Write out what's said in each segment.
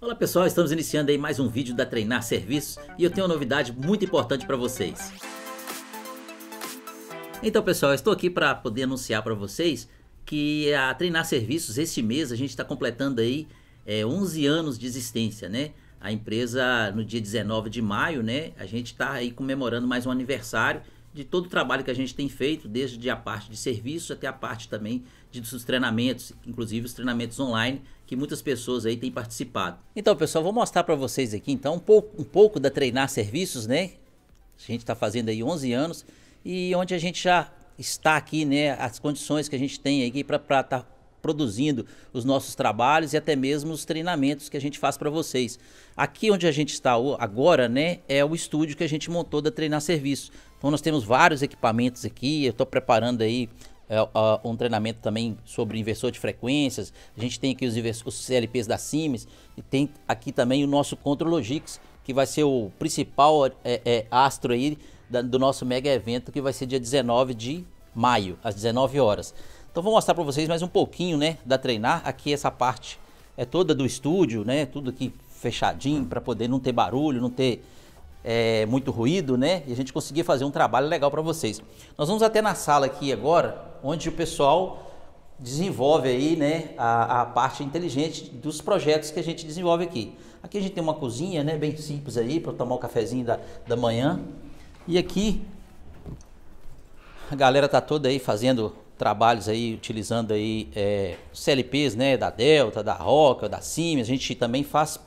Olá pessoal, estamos iniciando aí mais um vídeo da Treinar Serviços e eu tenho uma novidade muito importante para vocês. Então pessoal, estou aqui para poder anunciar para vocês que a Treinar Serviços, este mês, a gente está completando aí é, 11 anos de existência, né? A empresa, no dia 19 de maio, né? A gente está aí comemorando mais um aniversário de todo o trabalho que a gente tem feito, desde a parte de serviço até a parte também de, dos treinamentos, inclusive os treinamentos online, que muitas pessoas aí têm participado. Então, pessoal, vou mostrar para vocês aqui então um pouco, um pouco da Treinar Serviços, né? A gente está fazendo aí 11 anos e onde a gente já está aqui, né? As condições que a gente tem aqui para estar tá produzindo os nossos trabalhos e até mesmo os treinamentos que a gente faz para vocês. Aqui onde a gente está agora, né, é o estúdio que a gente montou da Treinar Serviço. Então nós temos vários equipamentos aqui, eu estou preparando aí é, um treinamento também sobre inversor de frequências, a gente tem aqui os, os CLPs da CIMES, e tem aqui também o nosso Contrologix, que vai ser o principal é, é, astro aí da, do nosso mega evento, que vai ser dia 19 de maio, às 19 horas. Então vou mostrar para vocês mais um pouquinho, né, da treinar. Aqui essa parte é toda do estúdio, né, tudo aqui fechadinho para poder não ter barulho, não ter é, muito ruído, né, e a gente conseguir fazer um trabalho legal para vocês. Nós vamos até na sala aqui agora, onde o pessoal desenvolve aí, né, a, a parte inteligente dos projetos que a gente desenvolve aqui. Aqui a gente tem uma cozinha, né, bem simples aí para tomar o um cafezinho da, da manhã. E aqui a galera tá toda aí fazendo trabalhos aí utilizando aí é, CLPs, né, da Delta, da Roca, da Sim, a gente também faz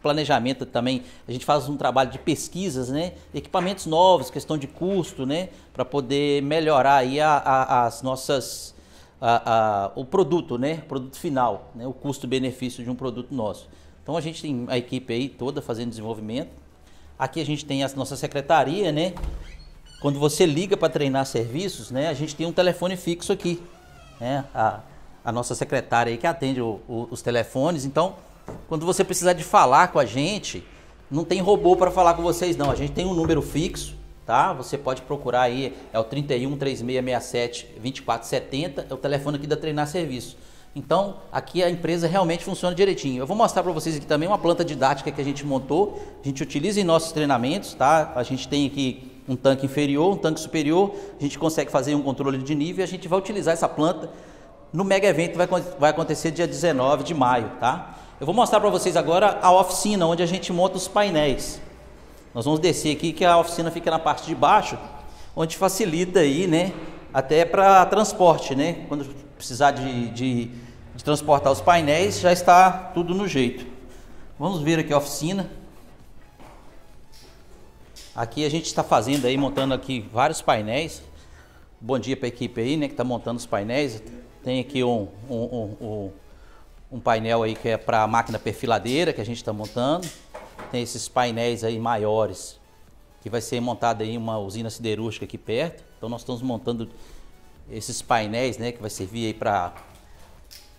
planejamento também, a gente faz um trabalho de pesquisas, né, equipamentos novos, questão de custo, né, para poder melhorar aí a, a, as nossas a, o produto, né, produto final, né, o custo-benefício de um produto nosso. Então a gente tem a equipe aí toda fazendo desenvolvimento. Aqui a gente tem a nossa secretaria, né, quando você liga para treinar serviços, né, a gente tem um telefone fixo aqui. Né? A, a nossa secretária aí que atende o, o, os telefones. Então, quando você precisar de falar com a gente, não tem robô para falar com vocês, não. A gente tem um número fixo, tá? Você pode procurar aí, é o 31 3667 2470, é o telefone aqui da Treinar Serviço. Então, aqui a empresa realmente funciona direitinho. Eu vou mostrar para vocês aqui também uma planta didática que a gente montou. A gente utiliza em nossos treinamentos, tá? A gente tem aqui um tanque inferior, um tanque superior, a gente consegue fazer um controle de nível e a gente vai utilizar essa planta no mega evento que vai, vai acontecer dia 19 de maio, tá? Eu vou mostrar para vocês agora a oficina onde a gente monta os painéis. Nós vamos descer aqui que a oficina fica na parte de baixo, onde facilita aí, né? Até para transporte, né? Quando precisar de, de, de transportar os painéis, já está tudo no jeito. Vamos ver aqui a oficina. Aqui a gente está fazendo aí, montando aqui vários painéis. Bom dia para a equipe aí, né, que está montando os painéis. Tem aqui um, um, um, um painel aí que é para a máquina perfiladeira que a gente está montando. Tem esses painéis aí maiores, que vai ser montada aí uma usina siderúrgica aqui perto. Então nós estamos montando esses painéis, né, que vai servir aí para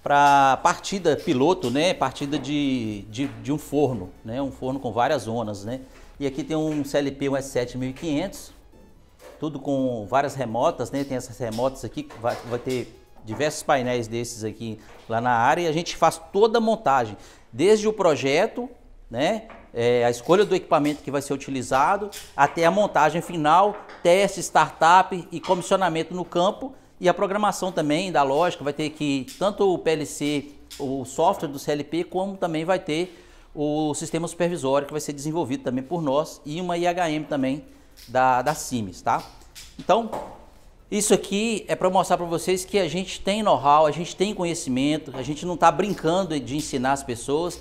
para partida piloto, né? Partida de, de, de, um forno, né? Um forno com várias zonas, né? E aqui tem um CLP, um S7500, tudo com várias remotas, né? Tem essas remotas aqui, vai, vai ter diversos painéis desses aqui lá na área e a gente faz toda a montagem, desde o projeto, né? É, a escolha do equipamento que vai ser utilizado, até a montagem final, teste, startup e comissionamento no campo e a programação também da lógica vai ter que tanto o PLC, o software do CLP, como também vai ter o sistema supervisório que vai ser desenvolvido também por nós e uma IHM também da, da CIMES, tá? Então, isso aqui é para mostrar para vocês que a gente tem know-how, a gente tem conhecimento, a gente não está brincando de ensinar as pessoas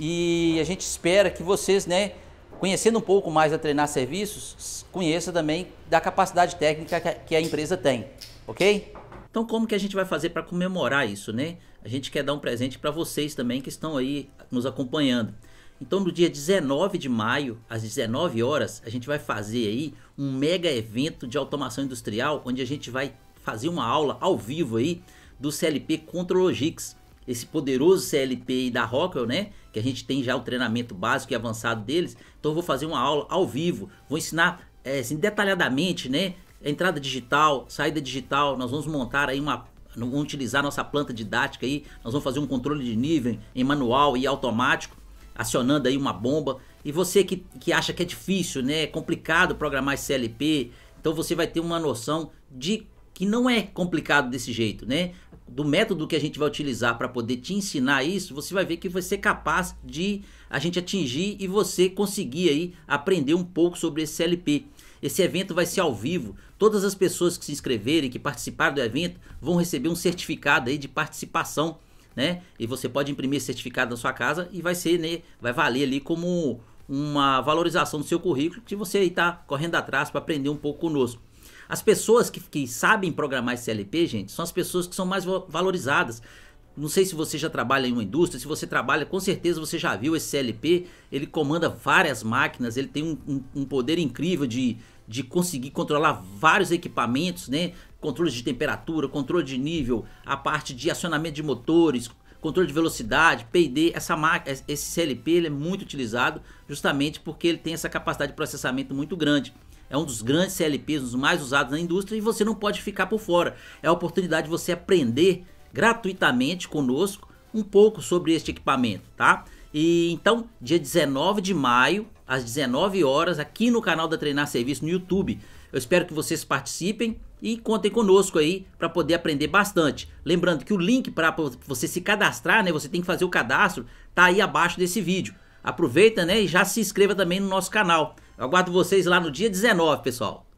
e a gente espera que vocês, né, conhecendo um pouco mais a Treinar Serviços, conheça também da capacidade técnica que a empresa tem ok? Então como que a gente vai fazer para comemorar isso, né? A gente quer dar um presente para vocês também que estão aí nos acompanhando. Então no dia 19 de maio, às 19 horas, a gente vai fazer aí um mega evento de automação industrial, onde a gente vai fazer uma aula ao vivo aí do CLP Contrologix, esse poderoso CLP da Rockwell, né? Que a gente tem já o treinamento básico e avançado deles. Então eu vou fazer uma aula ao vivo, vou ensinar é, assim, detalhadamente, né? entrada digital, saída digital, nós vamos montar aí uma vamos utilizar nossa planta didática aí, nós vamos fazer um controle de nível em manual e automático, acionando aí uma bomba. E você que, que acha que é difícil, né, é complicado programar CLP, então você vai ter uma noção de que não é complicado desse jeito, né? Do método que a gente vai utilizar para poder te ensinar isso, você vai ver que vai ser capaz de a gente atingir e você conseguir aí aprender um pouco sobre esse CLP. Esse evento vai ser ao vivo. Todas as pessoas que se inscreverem, que participarem do evento, vão receber um certificado aí de participação, né? E você pode imprimir esse certificado na sua casa e vai ser, né, vai valer ali como uma valorização do seu currículo que você está correndo atrás para aprender um pouco conosco. As pessoas que, que sabem programar esse CLP, gente, são as pessoas que são mais valorizadas. Não sei se você já trabalha em uma indústria, se você trabalha, com certeza você já viu esse CLP, ele comanda várias máquinas, ele tem um, um, um poder incrível de, de conseguir controlar vários equipamentos, né? Controle de temperatura, controle de nível, a parte de acionamento de motores, controle de velocidade, P&D, essa máquina, esse CLP ele é muito utilizado justamente porque ele tem essa capacidade de processamento muito grande. É um dos grandes CLPs, um dos mais usados na indústria e você não pode ficar por fora. É a oportunidade de você aprender gratuitamente conosco um pouco sobre este equipamento, tá? E então, dia 19 de maio, às 19 horas, aqui no canal da Treinar Serviço no YouTube. Eu espero que vocês participem e contem conosco aí para poder aprender bastante. Lembrando que o link para você se cadastrar, né, você tem que fazer o cadastro, tá aí abaixo desse vídeo. Aproveita, né, e já se inscreva também no nosso canal. Eu aguardo vocês lá no dia 19, pessoal.